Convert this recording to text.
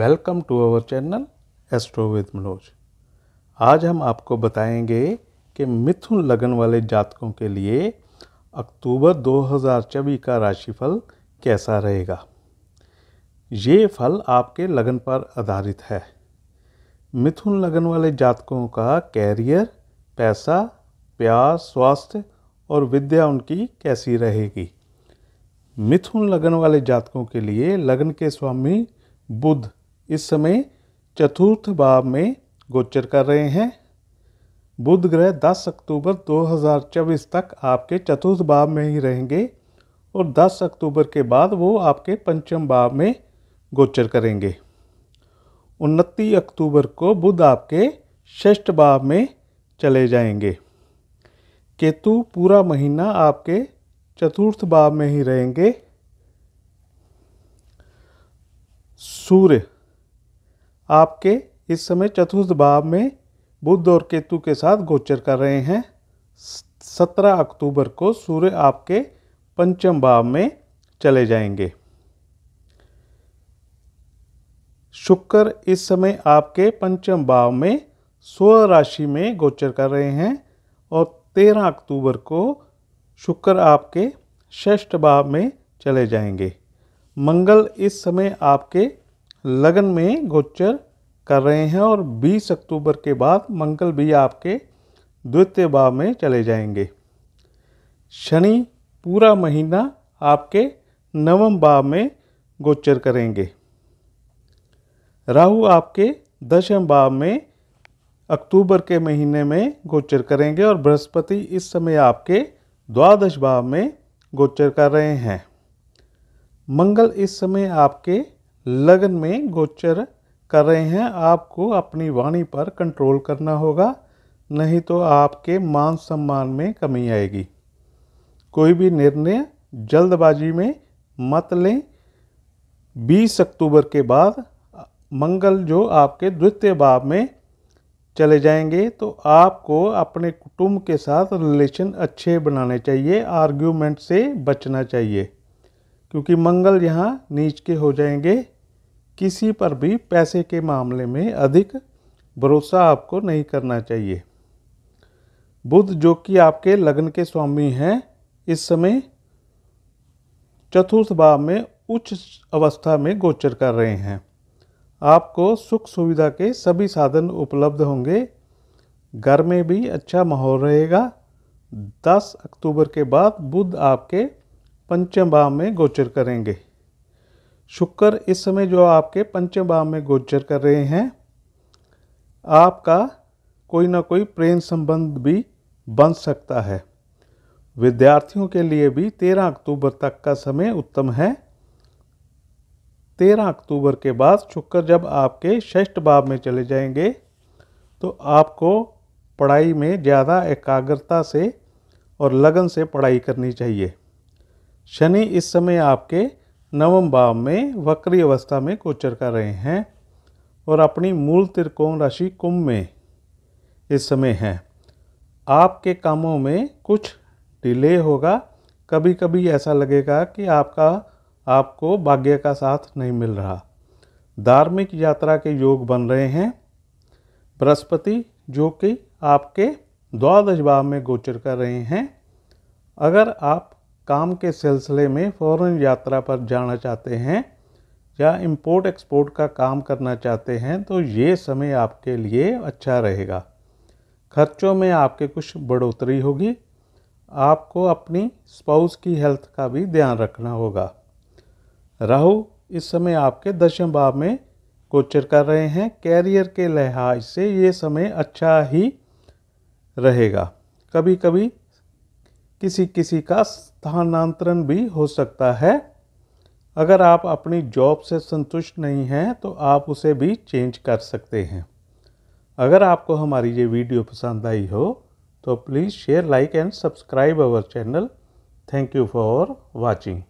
welcome to our channel astro with Manoj आज हम आपको बताएंगे कि मिथुन लगन वाले जातकों के लिए अक्टूबर 2024 का राशिफल कैसा रहेगा ये फल आपके लगन पर आधारित है मिथुन लगन वाले जातकों का कैरियर पैसा प्यार स्वास्थ्य और विद्या उनकी कैसी रहेगी मिथुन लगन वाले जातकों के लिए लगन के स्वामी बुध इस समय चतुर्थ भाव में गोचर कर रहे हैं बुध ग्रह 10 अक्टूबर 2024 तक आपके चतुर्थ भाव में ही रहेंगे और 10 अक्टूबर के बाद वो आपके पंचम भाव में गोचर करेंगे उनतीस अक्टूबर को बुध आपके ष्ठ भाव में चले जाएंगे केतु पूरा महीना आपके चतुर्थ भाव में ही रहेंगे सूर्य आपके इस समय चतुर्थ भाव में बुद्ध और केतु के साथ गोचर कर रहे हैं सत्रह अक्टूबर को सूर्य आपके पंचम भाव में चले जाएंगे शुक्र इस समय आपके पंचम भाव में स्व राशि में गोचर कर रहे हैं और तेरह अक्टूबर को शुक्र आपके ष्ठ भाव में चले जाएंगे मंगल इस समय आपके लगन में गोचर कर रहे हैं और 20 अक्टूबर के बाद मंगल भी आपके द्वितीय भाव में चले जाएंगे शनि पूरा महीना आपके नवम भाव में गोचर करेंगे राहु आपके दशम भाव में अक्टूबर के महीने में गोचर करेंगे और बृहस्पति इस समय आपके द्वादश भाव में गोचर कर रहे हैं मंगल इस समय आपके लगन में गोचर कर रहे हैं आपको अपनी वाणी पर कंट्रोल करना होगा नहीं तो आपके मान सम्मान में कमी आएगी कोई भी निर्णय जल्दबाजी में मत लें 20 अक्टूबर के बाद मंगल जो आपके द्वितीय भाव में चले जाएंगे तो आपको अपने कुटुंब के साथ रिलेशन अच्छे बनाने चाहिए आर्ग्यूमेंट से बचना चाहिए क्योंकि मंगल यहाँ नीच के हो जाएंगे किसी पर भी पैसे के मामले में अधिक भरोसा आपको नहीं करना चाहिए बुध जो कि आपके लग्न के स्वामी हैं इस समय चतुर्थ भाव में उच्च अवस्था में गोचर कर रहे हैं आपको सुख सुविधा के सभी साधन उपलब्ध होंगे घर में भी अच्छा माहौल रहेगा 10 अक्टूबर के बाद बुध आपके पंचम भाव में गोचर करेंगे शुक्र इस समय जो आपके पंचम भाव में गोचर कर रहे हैं आपका कोई ना कोई प्रेम संबंध भी बन सकता है विद्यार्थियों के लिए भी तेरह अक्टूबर तक का समय उत्तम है तेरह अक्टूबर के बाद शुक्र जब आपके षष्ठ भाव में चले जाएंगे तो आपको पढ़ाई में ज़्यादा एकाग्रता से और लगन से पढ़ाई करनी चाहिए शनि इस समय आपके नवम भाव में वक्री अवस्था में गोचर कर रहे हैं और अपनी मूल त्रिकोण राशि कुंभ में इस समय है आपके कामों में कुछ डिले होगा कभी कभी ऐसा लगेगा कि आपका आपको भाग्य का साथ नहीं मिल रहा धार्मिक यात्रा के योग बन रहे हैं बृहस्पति जो कि आपके द्वादश भाव में गोचर कर रहे हैं अगर आप काम के सिलसिले में फ़ौरन यात्रा पर जाना चाहते हैं या इंपोर्ट एक्सपोर्ट का काम करना चाहते हैं तो ये समय आपके लिए अच्छा रहेगा खर्चों में आपके कुछ बढ़ोतरी होगी आपको अपनी स्पाउस की हेल्थ का भी ध्यान रखना होगा राहु इस समय आपके दशम भाव में गोचर कर रहे हैं कैरियर के लिहाज से ये समय अच्छा ही रहेगा कभी कभी किसी किसी का स्थानांतरण भी हो सकता है अगर आप अपनी जॉब से संतुष्ट नहीं हैं तो आप उसे भी चेंज कर सकते हैं अगर आपको हमारी ये वीडियो पसंद आई हो तो please share like and subscribe our channel thank you for watching